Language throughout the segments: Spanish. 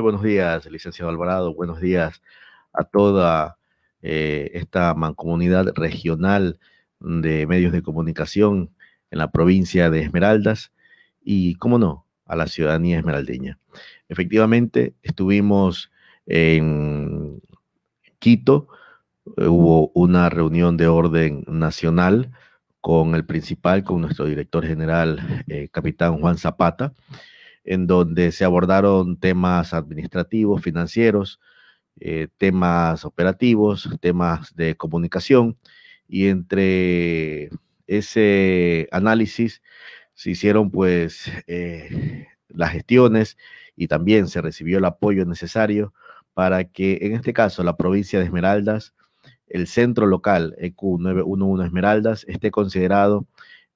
buenos días, licenciado Alvarado. Buenos días a toda eh, esta mancomunidad regional de medios de comunicación en la provincia de Esmeraldas y, cómo no, a la ciudadanía esmeraldeña. Efectivamente, estuvimos en Quito, eh, hubo una reunión de orden nacional con el principal, con nuestro director general, eh, capitán Juan Zapata, en donde se abordaron temas administrativos, financieros, eh, temas operativos, temas de comunicación y entre ese análisis se hicieron pues eh, las gestiones y también se recibió el apoyo necesario para que en este caso la provincia de Esmeraldas, el centro local EQ911 Esmeraldas, esté considerado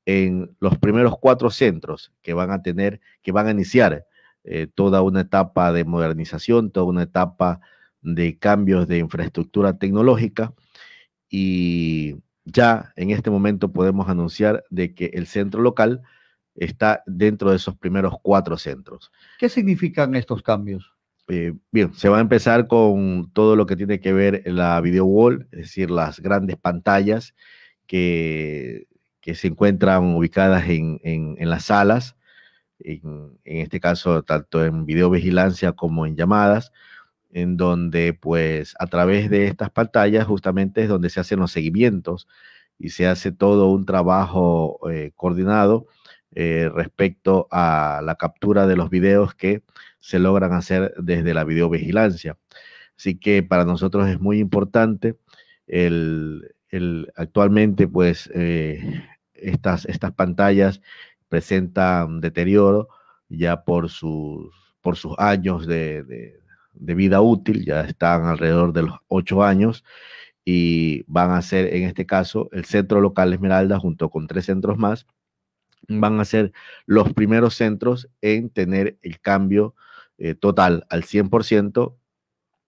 en los primeros cuatro centros que van a tener, que van a iniciar eh, toda una etapa de modernización, toda una etapa de cambios de infraestructura tecnológica y ya en este momento podemos anunciar de que el centro local está dentro de esos primeros cuatro centros. ¿Qué significan estos cambios? Eh, bien, se va a empezar con todo lo que tiene que ver la video wall, es decir, las grandes pantallas que que se encuentran ubicadas en, las salas, en, este caso tanto en videovigilancia como en llamadas, en donde pues a través de estas pantallas justamente es donde se hacen los seguimientos y se hace todo un trabajo eh, coordinado eh, respecto a la captura de los videos que se logran hacer desde la videovigilancia. Así que para nosotros es muy importante el, actualmente pues eh, estas, estas pantallas presentan deterioro ya por sus, por sus años de, vida útil, ya están alrededor de los ocho años y van a ser, en este caso, el centro local Esmeralda junto con tres centros más, van a ser los primeros centros en tener el cambio eh, total al 100%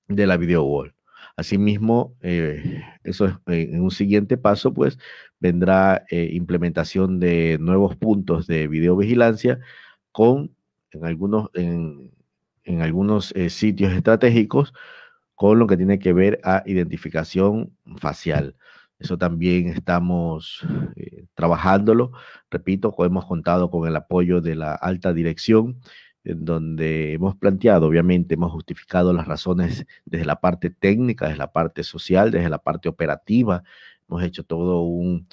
de la video wall. Asimismo, eh, eso es, eh, en un siguiente paso, pues vendrá eh, implementación de nuevos puntos de videovigilancia con en algunos, en, algunos sitios estratégicos con lo que tiene que ver a identificación facial. Eso también estamos trabajándolo. Repito, hemos contado con el apoyo de la alta dirección en donde hemos planteado, obviamente, hemos justificado las razones desde la parte técnica, desde la parte social, desde la parte operativa. Hemos hecho todo un,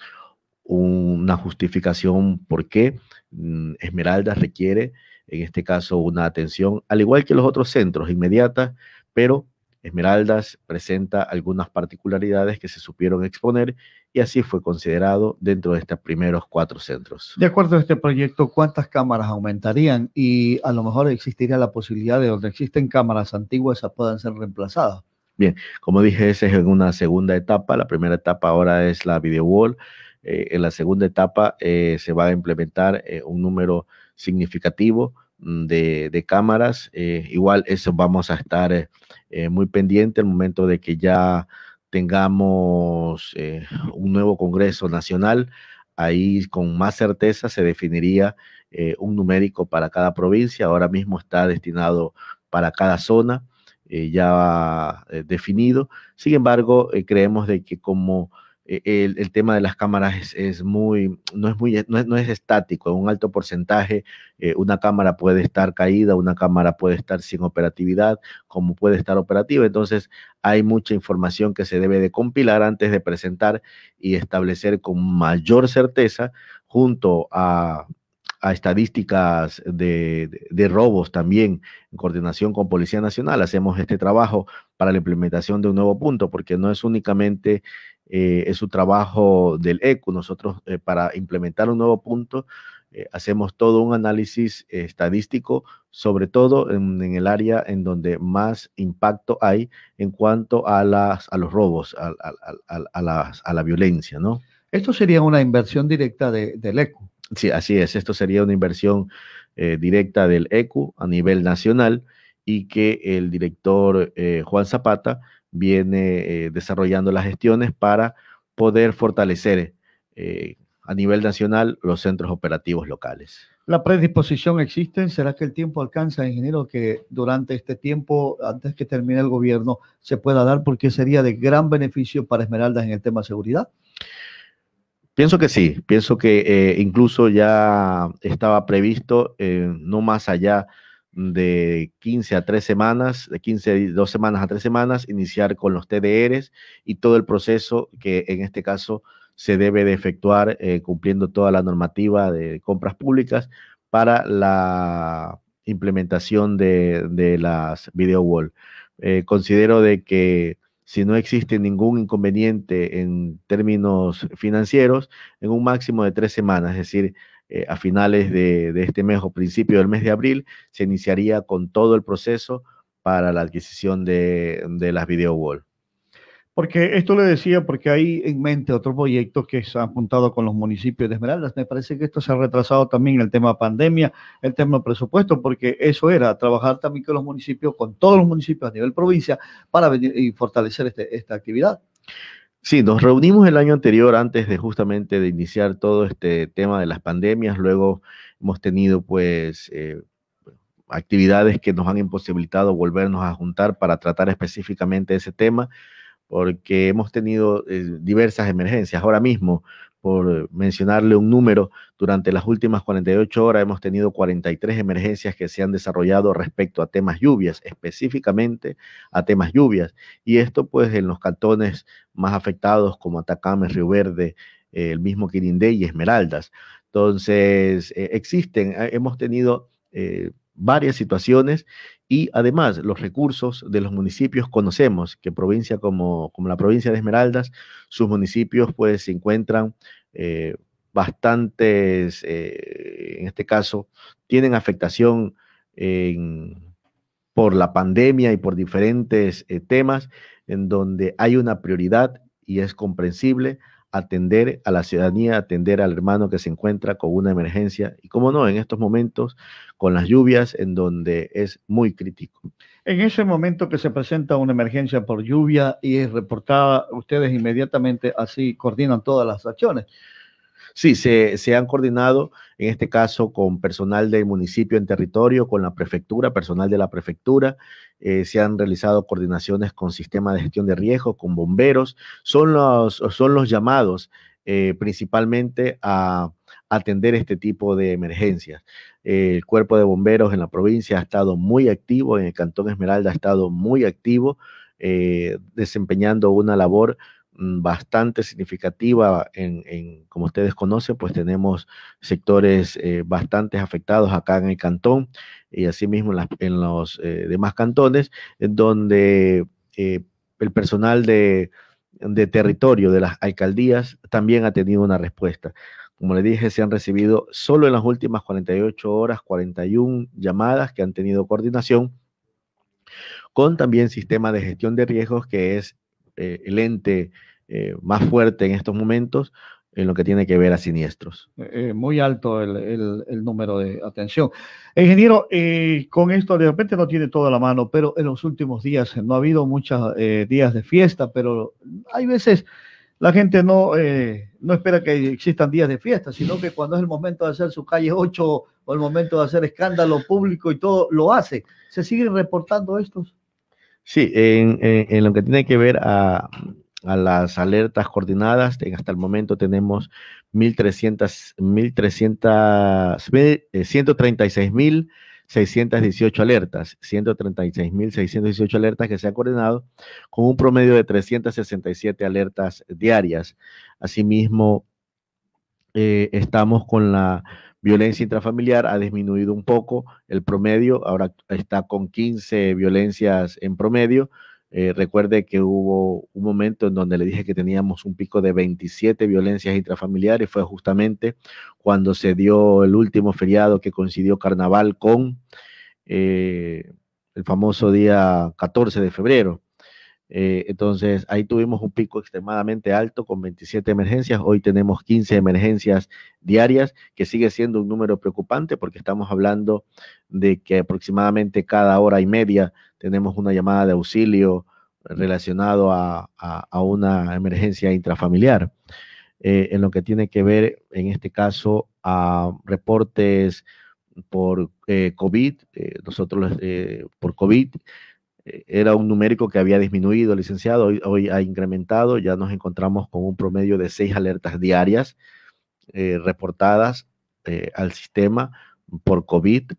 una justificación por qué mm, Esmeralda requiere, en este caso, una atención, al igual que los otros centros, inmediata, pero Esmeraldas presenta algunas particularidades que se supieron exponer y así fue considerado dentro de estos primeros cuatro centros. De acuerdo a este proyecto, ¿cuántas cámaras aumentarían? Y a lo mejor existiría la posibilidad de donde existen cámaras antiguas, esas puedan ser reemplazadas. Bien, como dije, esa es en una segunda etapa. La primera etapa ahora es la video wall. Eh, en la segunda etapa eh, se va a implementar eh, un número significativo Mm, de, cámaras. Eh, igual eso vamos a estar eh, eh, muy pendiente el momento de que ya tengamos un nuevo Congreso Nacional. Ahí con más certeza se definiría un numérico para cada provincia. Ahora mismo está destinado para cada zona ya definido. Sin embargo, creemos de que como e, el, tema de las cámaras es, muy, no es muy, no es, estático, en un alto porcentaje eh, una cámara puede estar caída, una cámara puede estar sin operatividad, como puede estar operativa. Entonces hay mucha información que se debe de compilar antes de presentar y establecer con mayor certeza junto a, estadísticas de, de robos también, en coordinación con Policía Nacional, hacemos este trabajo para la implementación de un nuevo punto, porque no es únicamente eh, es su trabajo del ECU. Nosotros eh, para implementar un nuevo punto eh, hacemos todo un análisis estadístico, sobre todo en, el área en donde más impacto hay en cuanto a, las, a los robos, a, la violencia, ¿no? Esto sería una inversión directa del ECU. Sí, así es. Esto sería una inversión directa del ECU a nivel nacional y que el director Juan Zapata viene eh, desarrollando las gestiones para poder fortalecer eh, a nivel nacional los centros operativos locales. La predisposición existe. ¿Será que el tiempo alcanza, ingeniero, que durante este tiempo, antes que termine el gobierno, se pueda dar? Porque sería de gran beneficio para Esmeraldas en el tema de seguridad. Pienso que sí. Pienso que eh, incluso ya estaba previsto, no más allá de 15 a 3 semanas, de 15, 2 semanas a 3 semanas, iniciar con los TDRs y todo el proceso que en este caso se debe de efectuar eh, cumpliendo toda la normativa de compras públicas para la implementación de, las video wall. Eh, considero de que si no existe ningún inconveniente en términos financieros, en un máximo de tres semanas, es decir, eh, a finales de, este mes o principio del mes de abril, se iniciaría con todo el proceso para la adquisición de, las video wall. Porque esto le decía, porque hay en mente otro proyecto que se ha apuntado con los municipios de Esmeraldas. Me parece que esto se ha retrasado también el tema pandemia, el tema presupuesto, porque eso era trabajar también con los municipios, con todos los municipios a nivel provincia, para venir y fortalecer este, esta actividad. Sí, nos reunimos el año anterior antes de justamente de iniciar todo este tema de las pandemias. Luego hemos tenido pues eh, actividades que nos han imposibilitado volvernos a juntar para tratar específicamente ese tema porque hemos tenido eh, diversas emergencias. Ahora mismo por mencionarle un número, durante las últimas 48 horas hemos tenido 43 emergencias que se han desarrollado respecto a temas lluvias, específicamente a temas lluvias. Y esto pues en los cantones más afectados como Atacame, Río Verde, eh, el mismo Quirindé y Esmeraldas. Entonces, eh, existen, eh, hemos tenido varias situaciones y además los recursos de los municipios conocemos que provincia como, como la provincia de Esmeraldas, sus municipios pues se encuentran eh, bastantes, eh, en este caso, tienen afectación en, por la pandemia y por diferentes eh, temas en donde hay una prioridad y es comprensible atender a la ciudadanía, atender al hermano que se encuentra con una emergencia y, como no, en estos momentos con las lluvias en donde es muy crítico. En ese momento que se presenta una emergencia por lluvia y es reportada, ustedes inmediatamente así coordinan todas las acciones. Sí, se, se, han coordinado, en este caso, con personal del municipio en territorio, con la prefectura, personal de la prefectura. Eh, se han realizado coordinaciones con sistema de gestión de riesgo, con bomberos. Son los, son los llamados eh, principalmente a atender este tipo de emergencias. el cuerpo de bomberos en la provincia ha estado muy activo, en el Cantón Esmeralda ha estado muy activo, eh, desempeñando una labor Mm, bastante significativa en, como ustedes conocen, pues tenemos sectores eh, bastante afectados acá en el cantón y asimismo en, en los eh, demás cantones, donde eh, el personal de, de territorio de las alcaldías también ha tenido una respuesta. Como les dije, se han recibido solo en las últimas 48 horas 41 llamadas que han tenido coordinación con también sistema de gestión de riesgos que es eh, el ente eh, más fuerte en estos momentos en lo que tiene que ver a siniestros. Eh, muy alto el, el, número de atención. Ingeniero, con esto de repente no tiene toda la mano, pero en los últimos días no ha habido muchos días de fiesta, pero hay veces la gente no, no espera que existan días de fiesta, sino que cuando es el momento de hacer su calle 8 o el momento de hacer escándalo público y todo, lo hace. ¿Se siguen reportando estos? Sí, en, lo que tiene que ver a, las alertas coordinadas, hasta el momento tenemos 1.300, 136.618 eh, alertas, 136.618 alertas que se han coordinado con un promedio de 367 alertas diarias. Asimismo, eh, estamos con la violencia intrafamiliar ha disminuido un poco el promedio, ahora está con 15 violencias en promedio. Eh, recuerde que hubo un momento en donde le dije que teníamos un pico de 27 violencias intrafamiliares, fue justamente cuando se dio el último feriado que coincidió carnaval con eh, el famoso día 14 de febrero. Eh, entonces, ahí tuvimos un pico extremadamente alto con 27 emergencias. Hoy tenemos 15 emergencias diarias, que sigue siendo un número preocupante porque estamos hablando de que aproximadamente cada hora y media tenemos una llamada de auxilio relacionado a, una emergencia intrafamiliar. Eh, en lo que tiene que ver, en este caso, a reportes por eh, COVID, nosotros por COVID era un numérico que había disminuido, licenciado, hoy, ha incrementado, ya nos encontramos con un promedio de seis alertas diarias eh, reportadas eh, al sistema por COVID.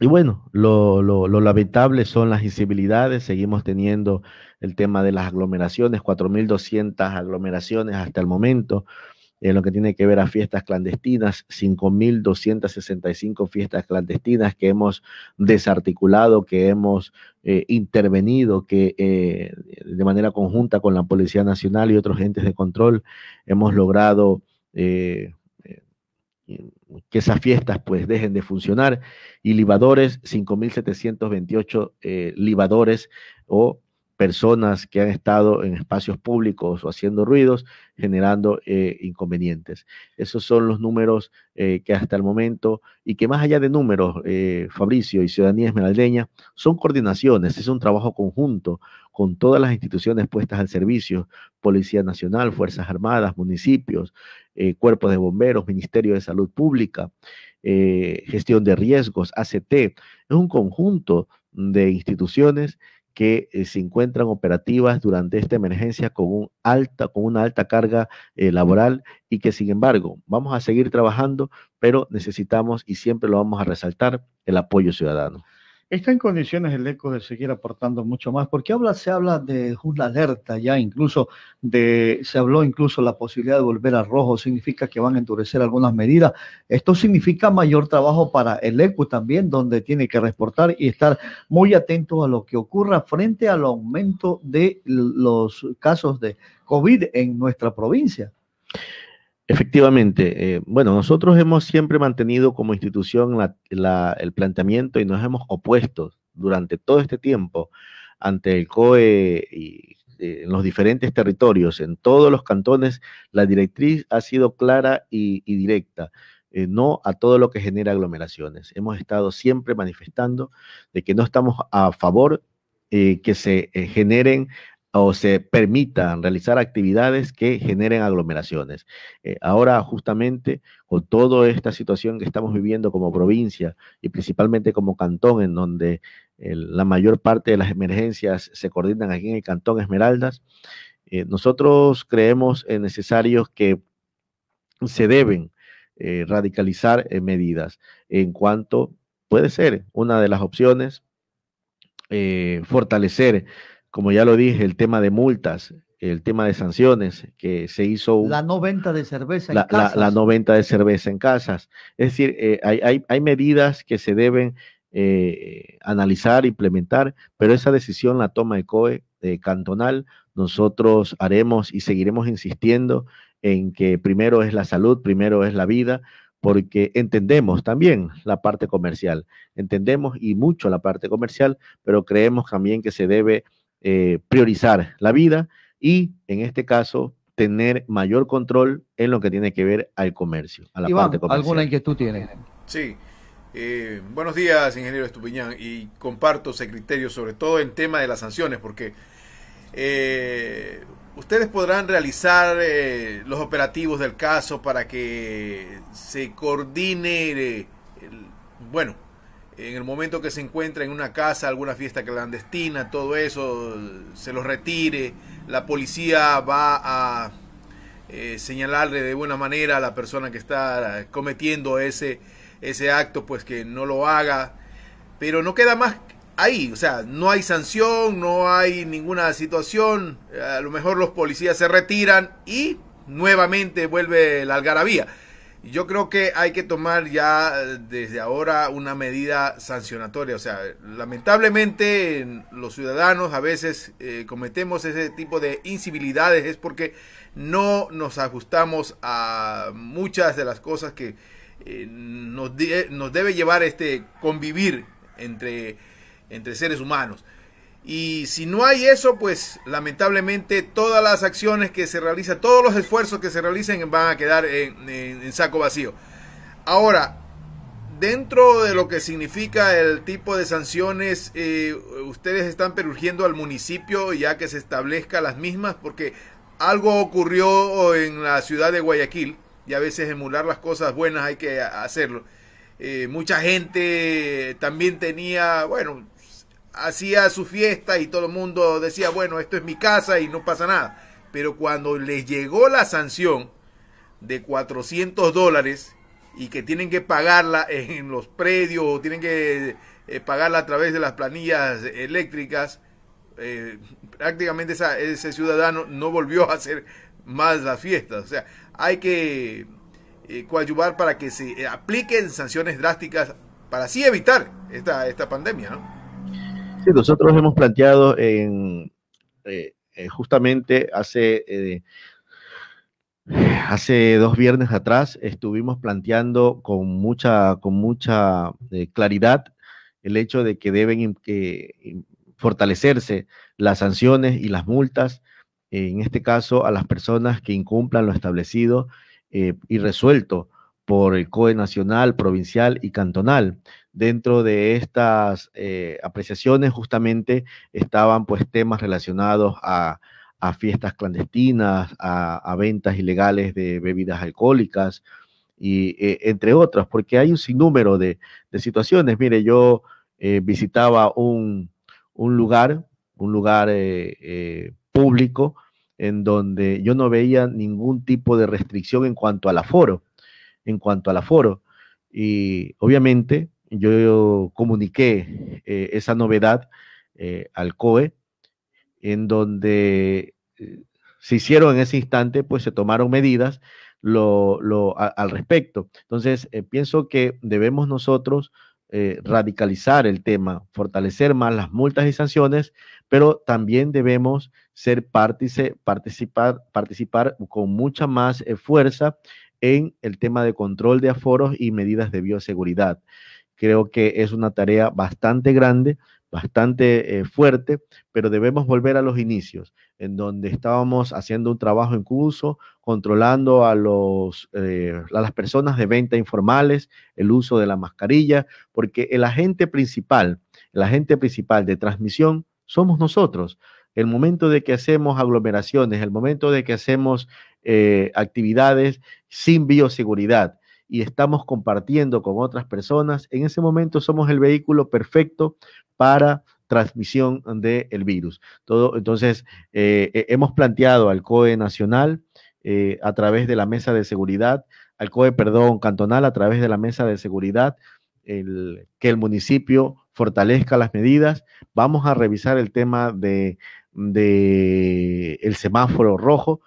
Y bueno, lo, lo, lamentable son las incivilidades, seguimos teniendo el tema de las aglomeraciones, 4.200 aglomeraciones hasta el momento, en lo que tiene que ver a fiestas clandestinas, 5.265 fiestas clandestinas que hemos desarticulado, que hemos eh, intervenido, que eh, de manera conjunta con la Policía Nacional y otros entes de control hemos logrado... Eh, que esas fiestas pues dejen de funcionar y libadores, 5.728 eh, libadores o personas que han estado en espacios públicos o haciendo ruidos, generando eh, inconvenientes. Esos son los números eh, que hasta el momento, y que más allá de números, eh, Fabricio y Ciudadanía Esmeraldeña, son coordinaciones, es un trabajo conjunto con todas las instituciones puestas al servicio, Policía Nacional, Fuerzas Armadas, municipios, cuerpos de bomberos, Ministerio de Salud Pública, gestión de riesgos, ACT. Es un conjunto de instituciones que eh, se encuentran operativas durante esta emergencia con, un alta, con una alta carga eh, laboral y que sin embargo vamos a seguir trabajando, pero necesitamos y siempre lo vamos a resaltar el apoyo ciudadano está en condiciones el ECO de seguir aportando mucho más, porque habla, se habla de una alerta ya, incluso de, se habló incluso la posibilidad de volver a rojo, significa que van a endurecer algunas medidas. Esto significa mayor trabajo para el ECO también, donde tiene que reportar y estar muy atento a lo que ocurra frente al aumento de los casos de COVID en nuestra provincia. Efectivamente, eh, bueno, nosotros hemos siempre mantenido como institución el planteamiento y nos hemos opuesto durante todo este tiempo ante el COE y eh, en los diferentes territorios, en todos los cantones, la directriz ha sido clara y, directa. Eh, no a todo lo que genera aglomeraciones. Hemos estado siempre manifestando de que no estamos a favor que se generen o se permitan realizar actividades que generen aglomeraciones. Eh, ahora justamente con toda esta situación que estamos viviendo como provincia y principalmente como cantón, en donde eh, la mayor parte de las emergencias se coordinan aquí en el cantón Esmeraldas, eh, nosotros creemos necesarios que se deben radicalizar medidas en cuanto puede ser una de las opciones fortalecer como ya lo dije, el tema de multas, el tema de sanciones, que se hizo... la no venta de cerveza en la, casas. La, no venta de cerveza en casas. Es decir, eh, hay, medidas que se deben eh, analizar, implementar, pero esa decisión la toma el COE eh, cantonal. Nosotros haremos y seguiremos insistiendo en que primero es la salud, primero es la vida, porque entendemos también la parte comercial, entendemos y mucho la parte comercial, pero creemos también que se debe eh, priorizar la vida y, en este caso, tener mayor control en lo que tiene que ver al comercio, a la parte comercial. ¿Alguna inquietud tiene? Sí. Eh, buenos días, ingeniero Estupiñán, y comparto ese criterio, sobre todo en tema de las sanciones, porque eh, ustedes podrán realizar los operativos del caso para que se coordine, el, bueno, en el momento que se encuentra en una casa, alguna fiesta clandestina, todo eso, se lo retire, la policía va a eh, señalarle de buena manera a la persona que está cometiendo ese, ese acto, pues que no lo haga, pero no queda más ahí, o sea, no hay sanción, no hay ninguna situación, a lo mejor los policías se retiran y nuevamente vuelve la algarabía. Yo creo que hay que tomar ya eh, desde ahora una medida sancionatoria. O sea, lamentablemente los ciudadanos a veces eh, cometemos ese tipo de incivilidades es porque no nos ajustamos a muchas de las cosas que eh, nos, nos debe llevar este convivir entre, entre seres humanos. Y si no hay eso, pues lamentablemente todas las acciones que se realizan, todos los esfuerzos que se realicen van a quedar en, saco vacío. Ahora, dentro de lo que significa el tipo de sanciones, eh, ustedes están perurgiendo al municipio ya que se establezca las mismas, porque algo ocurrió en la ciudad de Guayaquil y a veces emular las cosas buenas hay que hacerlo. Eh, mucha gente también tenía, bueno, hacía su fiesta y todo el mundo decía, bueno, esto es mi casa y no pasa nada. Pero cuando les llegó la sanción de 400 dólares y que tienen que pagarla en los predios o tienen que eh, pagarla a través de las planillas eléctricas, eh, prácticamente ese ciudadano no volvió a hacer más las fiestas. O sea, hay que eh, coadyuvar para que se apliquen sanciones drásticas para así evitar esta, esta pandemia, ¿no? nosotros hemos planteado en, eh, eh, justamente hace, eh, hace dos viernes atrás, estuvimos planteando con mucha, con mucha claridad el hecho de que deben fortalecerse las sanciones y las multas, en este caso a las personas que incumplan lo establecido y resuelto por el COE nacional, provincial y cantonal. Dentro de estas eh, apreciaciones justamente estaban pues temas relacionados a, fiestas clandestinas, a, ventas ilegales de bebidas alcohólicas y e, entre otras, porque hay un sinnúmero de, situaciones. Mire, yo eh, visitaba un, lugar, un lugar eh, público en donde yo no veía ningún tipo de restricción en cuanto al aforo en cuanto al aforo. Y obviamente yo comuniqué eh, esa novedad eh, al COE, en donde eh, se hicieron en ese instante, pues se tomaron medidas lo, al respecto. Entonces, pienso que debemos nosotros radicalizar el tema, fortalecer más las multas y sanciones, pero también debemos ser parte participar, participar con mucha más fuerza en el tema de control de aforos y medidas de bioseguridad. Creo que es una tarea bastante grande, bastante eh, fuerte, pero debemos volver a los inicios, en donde estábamos haciendo un trabajo en curso, controlando a, los, eh, a las personas de venta informales, el uso de la mascarilla, porque el agente principal, el agente principal de transmisión somos nosotros, el momento de que hacemos aglomeraciones, el momento de que hacemos eh, actividades sin bioseguridad y estamos compartiendo con otras personas, en ese momento somos el vehículo perfecto para transmisión del virus. Todo, entonces, eh, eh, hemos planteado al COE Nacional a través de la Mesa de Seguridad, al COE, perdón, cantonal a través de la Mesa de Seguridad, que el municipio fortalezca las medidas. Vamos a revisar el tema de de el semáforo rojo,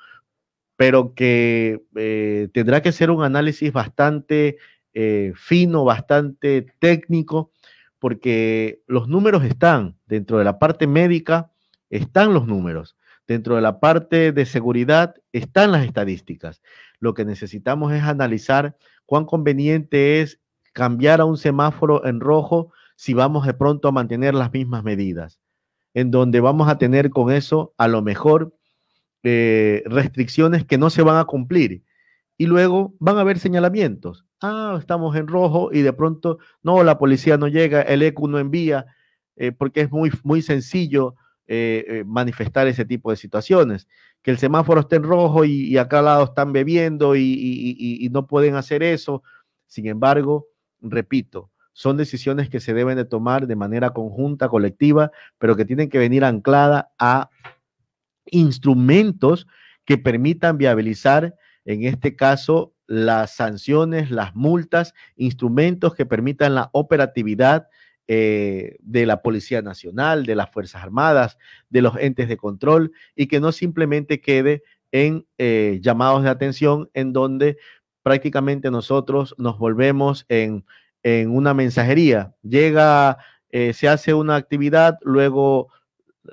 pero que eh, tendrá que ser un análisis bastante eh, fino, bastante técnico, porque los números están dentro de la parte médica, están los números. Dentro de la parte de seguridad están las estadísticas. Lo que necesitamos es analizar cuán conveniente es cambiar a un semáforo en rojo si vamos de pronto a mantener las mismas medidas en donde vamos a tener con eso a lo mejor eh, restricciones que no se van a cumplir. Y luego van a haber señalamientos. Ah, estamos en rojo y de pronto, no, la policía no llega, el ECU no envía, eh, porque es muy, muy sencillo eh, manifestar ese tipo de situaciones. Que el semáforo esté en rojo y, acá al lado están bebiendo y no pueden hacer eso. Sin embargo, repito, son decisiones que se deben de tomar de manera conjunta, colectiva, pero que tienen que venir anclada a instrumentos que permitan viabilizar, en este caso, las sanciones, las multas, instrumentos que permitan la operatividad eh, de la Policía Nacional, de las Fuerzas Armadas, de los entes de control y que no simplemente quede en eh, llamados de atención en donde prácticamente nosotros nos volvemos en en una mensajería. Llega, eh, se hace una actividad, luego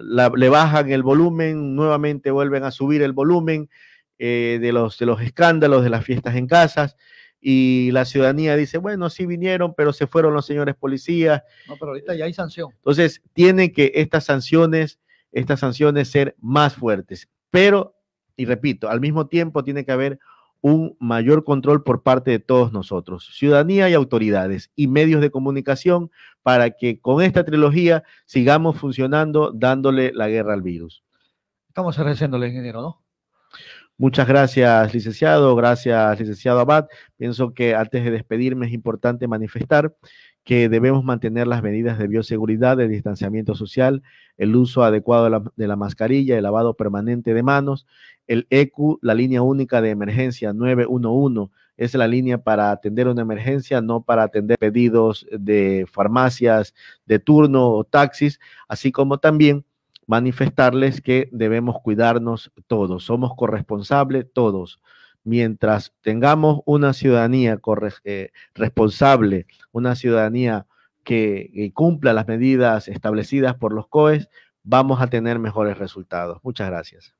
le bajan el volumen, nuevamente vuelven a subir el volumen eh, de, los, de los escándalos, de las fiestas en casas. Y la ciudadanía dice, bueno, sí vinieron, pero se fueron los señores policías. No, pero ahorita ya hay sanción. Entonces, tienen que estas sanciones, estas sanciones ser más fuertes. Pero, y repito, al mismo tiempo tiene que haber un mayor control por parte de todos nosotros, ciudadanía y autoridades y medios de comunicación para que con esta trilogía sigamos funcionando dándole la guerra al virus. Estamos agradeciéndole, ingeniero, ¿no? Muchas gracias, licenciado. Gracias, licenciado Abad. Pienso que antes de despedirme es importante manifestar que debemos mantener las medidas de bioseguridad, de distanciamiento social, el uso adecuado de la, mascarilla, el lavado permanente de manos, el ECU, la línea única de emergencia 911, es la línea para atender una emergencia, no para atender pedidos de farmacias de turno o taxis, así como también manifestarles que debemos cuidarnos todos, somos corresponsables todos. Mientras tengamos una ciudadanía eh, responsable, una ciudadanía que cumpla las medidas establecidas por los COES, vamos a tener mejores resultados. Muchas gracias.